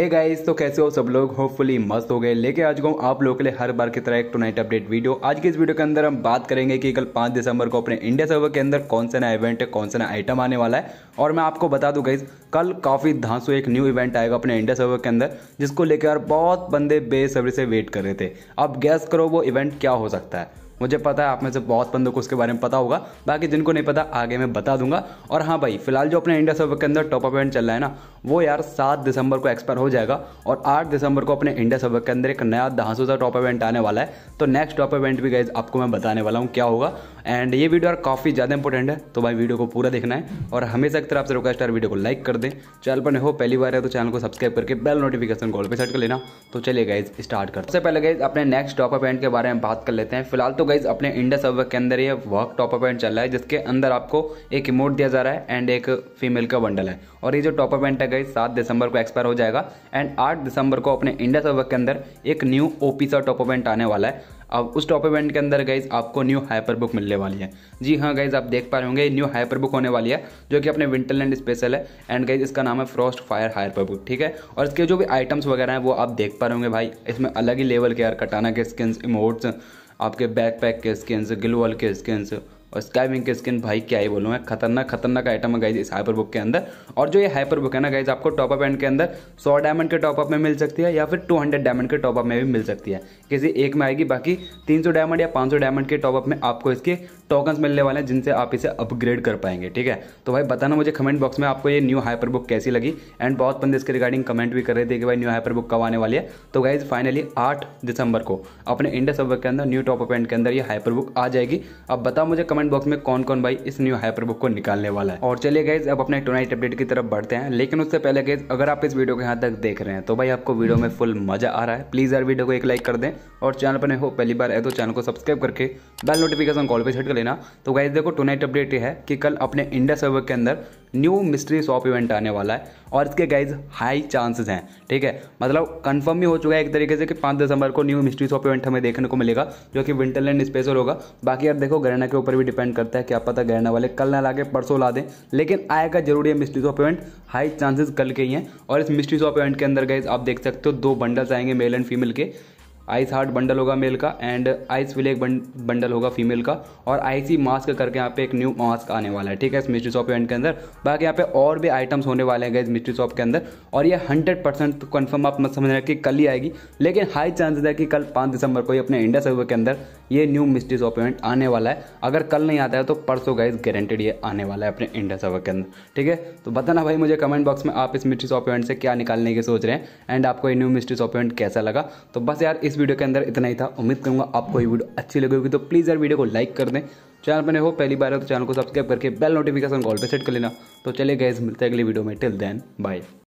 हे hey guys तो कैसे हो सब लोग होपफुली मस्त हो गए लेके आज गो आप लोग के लिए हर बार की तरह एक टू नाइट अपडेट वीडियो आज की इस वीडियो के अंदर हम बात करेंगे कि कल पाँच दिसंबर को अपने इंडिया सर्वर के अंदर कौन सा नया इवेंट है कौन सा नया आइटम आने वाला है और मैं आपको बता दूं गाइस कल काफ़ी धांसू एक न्यू इवेंट आएगा अपने इंडिया सर्वर के अंदर जिसको लेकर यार बहुत बंदे बेसब्री से वेट कर रहे थे अब गैस करो वो इवेंट क्या हो सकता है मुझे पता है आप में से बहुत बंदों को उसके बारे में पता होगा बाकी जिनको नहीं पता आगे मैं बता दूंगा और हाँ भाई फिलहाल जो अपने इंडिया सर्वर के अंदर टॉप इवेंट चल रहा है ना वो यार सात दिसंबर को एक्सपायर हो जाएगा और आठ दिसंबर को अपने इंडिया सर्वर के अंदर एक नया धांसू सा टॉप इवेंट आने वाला है तो नेक्स्ट टॉप इवेंट भी गाइज आपको मैं बताने वाला हूँ क्या होगा एंड ये वीडियो यार काफ़ी ज़्यादा इंपॉर्टेंट है तो भाई वीडियो को पूरा देखना है और हमेशा की तरफ से रिक्वेस्ट है वीडियो को लाइक कर दें चैनल पर हो पहली बार है तो चैनल को सब्सक्राइब करके बेल नोटिफिकेशन कॉल पर सेट कर लेना तो चलिए गाइज स्टार्ट कर सबसे पहले गाइज अपने नेक्स्ट टॉपअप एंड के बारे में बात कर लेते हैं फिलहाल तो गाइज अपने इंडिया सर्वर के अंदर ये वर्क टॉपअप एंड चल रहा है जिसके अंदर आपको एक इमोट दिया जा रहा है एंड एक फीमेल का बंडल है और ये जो टॉपअप एंड है गई सात दिसंबर को एक्सपायर हो जाएगा एंड आठ दिसंबर को अपने इंडिया सर्वर के अंदर एक न्यू ओपी सा टॉपअप एंड आने वाला है अब उस टॉप इवेंट के अंदर गाइज आपको न्यू हाइपर बुक मिलने वाली है जी हाँ गाइज आप देख पा रहे होंगे न्यू हाइपर बुक होने वाली है जो कि अपने विंटरलैंड स्पेशल है एंड गाइज इसका नाम है फ्रॉस्ट फायर हाइपर बुक ठीक है और इसके जो भी आइटम्स वगैरह हैं वो आप देख पा रहे होंगे भाई इसमें अलग ही लेवल के यार कटाना के स्किन्स इमोट्स आपके बैकपैक के स्किन्स ग्लोअल के स्किन्स और स्काई विंग के स्किन भाई क्या ही बोलूँ मैं खतरनाक खतरनाक आइटम है गाइज इस हाइपर बुक के अंदर और जो ये हाइपर बुक है ना गाइज आपको टॉप अप एंड के अंदर 100 डायमंड के टॉपअप में मिल सकती है या फिर 200 डायमंड के टॉपअप में भी मिल सकती है किसी एक में आएगी बाकी 300 डायमंड या 500 डायमंड के टॉपअप में आपको इसके टोकन्स मिलने वाले हैं जिनसे आप इसे अपग्रेड कर पाएंगे ठीक है तो भाई बताना मुझे कमेंट बॉक्स में आपको ये न्यू हाइपर बुक कैसी लगी एंड बहुत बंदे इसके रिगार्डिंग कमेंट भी कर रहे थे कि भाई न्यू हाइपर बुक कब आने वाली है तो गाइज फाइनली आठ दिसंबर को अपने इंडिया सबक के अंदर न्यू टॉप एंड के अंदर ये हाइपर बुक आ जाएगी अब बताओ मुझे कमेंट कमेंट बॉक्स में कौन कौन भाई इस न्यू हाइपर बुक को निकालने वाला है और चलिए गए अब अपने टोनाइट अपडेट की तरफ बढ़ते हैं लेकिन उससे पहले गए अगर आप इस वीडियो को यहाँ तक देख रहे हैं तो भाई आपको वीडियो में फुल मजा आ रहा है प्लीज़ यार वीडियो को एक लाइक कर दें और चैनल पर हो पहली बार है तो चैनल को सब्सक्राइब करके बेल नोटिफिकेशन कॉल पर सेट कर लेना तो गाइज देखो टोनाइट अपडेट है कि कल अपने इंडिया सर्वर के अंदर न्यू मिस्ट्री शॉप इवेंट आने वाला है और इसके गाइज हाई चांसेस हैं ठीक है मतलब कंफर्म ही हो चुका है एक तरीके से कि पाँच दिसंबर को न्यू मिस्ट्री शॉप इवेंट हमें देखने को मिलेगा जो कि विंटरलैंड स्पेशल होगा बाकी यार देखो गहना के ऊपर भी डिपेंड करता है क्या पता गहना वाले कल ना ला के परसों ला दें लेकिन आएगा जरूरी है mystery shop event high chances कल के ही हैं और इस मिस्ट्री शॉप इवेंट के अंदर गाइज आप देख सकते हो दो बंडल्स आएंगे मेल एंड फीमेल के आइस हार्ट बंडल होगा मेल का एंड आइस विलेक बंडल होगा फीमेल का और आईसी मास्क करके यहाँ पे एक न्यू मास्क आने वाला है ठीक है इस मिस्ट्री शॉप इवेंट के अंदर बाकी यहाँ पे और भी आइटम्स होने वाले हैं इस मिस्ट्री शॉप के अंदर और ये हंड्रेड परसेंट कन्फर्म आप मत समझ रहे कि कल ही आएगी लेकिन हाई चांसेस है कि कल पाँच दिसंबर को ही अपने इंडिया सर्वे के अंदर ये न्यू मिस्ट्री शॉप इवेंट आने वाला है अगर कल नहीं आता है तो परसों गाइज गारंटेड ये आने वाला है अपने इंडिया सर्वे के अंदर ठीक है तो बताना भाई मुझे कमेंट बॉक्स में आप इस मिस्ट्री शॉप इवेंट से क्या निकालने की सोच रहे हैं एंड आपको ये न्यू मिस्ट्री शॉप इवेंट कैसा लगा तो बस यार इस वीडियो के अंदर इतना ही था उम्मीद करूंगा आपको ये वीडियो अच्छी लगी होगी तो प्लीज़ यार वीडियो को लाइक कर दें चैनल पर हो पहली बार है तो चैनल को सब्सक्राइब करके बेल नोटिफिकेशन कॉल पर सेट कर लेना तो चले गए मिलते हैं अगले वीडियो में टिल देन बाय